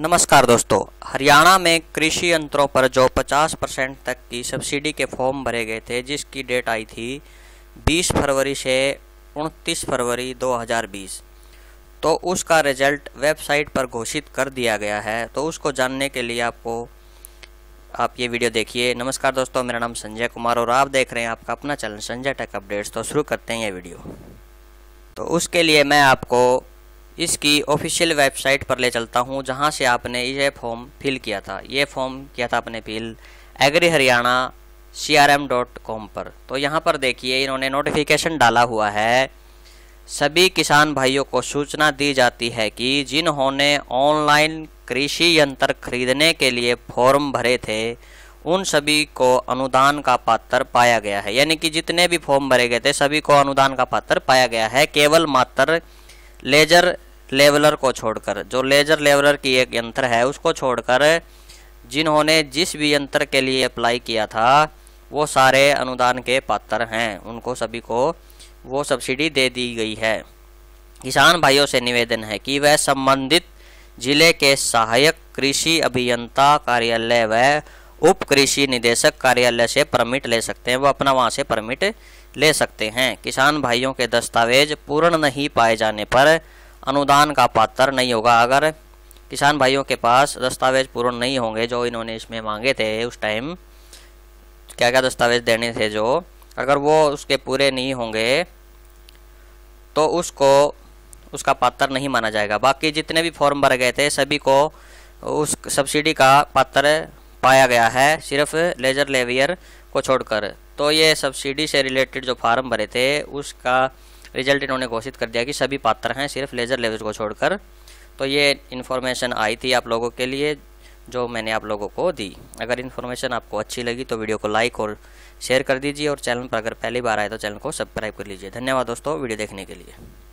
नमस्कार दोस्तों हरियाणा में कृषि यंत्रों पर जो 50 परसेंट तक की सब्सिडी के फॉर्म भरे गए थे जिसकी डेट आई थी 20 फरवरी से 29 फरवरी 2020 तो उसका रिजल्ट वेबसाइट पर घोषित कर दिया गया है तो उसको जानने के लिए आपको आप ये वीडियो देखिए नमस्कार दोस्तों मेरा नाम संजय कुमार और आप देख रहे हैं आपका अपना चैनल संजय टेक अपडेट्स तो शुरू करते हैं ये वीडियो तो उसके लिए मैं आपको इसकी ऑफिशियल वेबसाइट पर ले चलता हूँ जहाँ से आपने ये फॉर्म फिल किया था ये फॉर्म किया था आपने fill agri Haryana C R M dot com पर तो यहाँ पर देखिए इन्होंने नोटिफिकेशन डाला हुआ है सभी किसान भाइयों को सूचना दी जाती है कि जिन्होंने ऑनलाइन कृषि यंत्र खरीदने के लिए फॉर्म भरे थे उन सभी को अनुदान का पात्र पाया गया है यानी कि जितने भी फॉर्म भरे गए थे सभी को अनुदान का पात्र पाया गया है केवल मात्र लेजर लेवलर को छोड़कर जो लेजर लेवलर की एक यंत्र है उसको छोड़कर जिन्होंने जिस भी यंत्र के लिए अप्लाई किया था वो सारे अनुदान के पात्र हैं उनको सभी को वो सब्सिडी दे दी गई है किसान भाइयों से निवेदन है कि वह संबंधित जिले के सहायक कृषि अभियंता कार्यालय व उप कृषि निदेशक कार्यालय से परमिट ले सकते हैं वो अपना वहाँ से परमिट ले सकते हैं किसान भाइयों के दस्तावेज पूर्ण नहीं पाए जाने पर अनुदान का पात्र नहीं होगा अगर किसान भाइयों के पास दस्तावेज पूर्ण नहीं होंगे जो इन्होंने इसमें मांगे थे उस टाइम क्या क्या दस्तावेज देने थे जो अगर वो उसके पूरे नहीं होंगे तो उसको उसका पात्र नहीं माना जाएगा बाकी जितने भी फॉर्म भर गए थे सभी को उस सब्सिडी का पात्र पाया गया है सिर्फ लेजर लेवियर को छोड़कर तो ये सब्सिडी से रिलेटेड जो फार्म भरे थे उसका रिजल्ट इन्होंने घोषित कर दिया कि सभी पात्र हैं सिर्फ लेजर लेवल को छोड़कर तो ये इन्फॉर्मेशन आई थी आप लोगों के लिए जो मैंने आप लोगों को दी अगर इन्फॉर्मेशन आपको अच्छी लगी तो वीडियो को लाइक और शेयर कर दीजिए और चैनल पर अगर पहली बार आए तो चैनल को सब्सक्राइब कर लीजिए धन्यवाद दोस्तों वीडियो देखने के लिए